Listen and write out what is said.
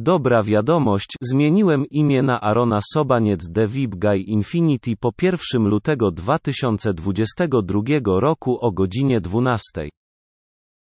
Dobra wiadomość, zmieniłem imię na Arona Sobaniec The VIP Guy Infinity po 1 lutego 2022 roku o godzinie 12.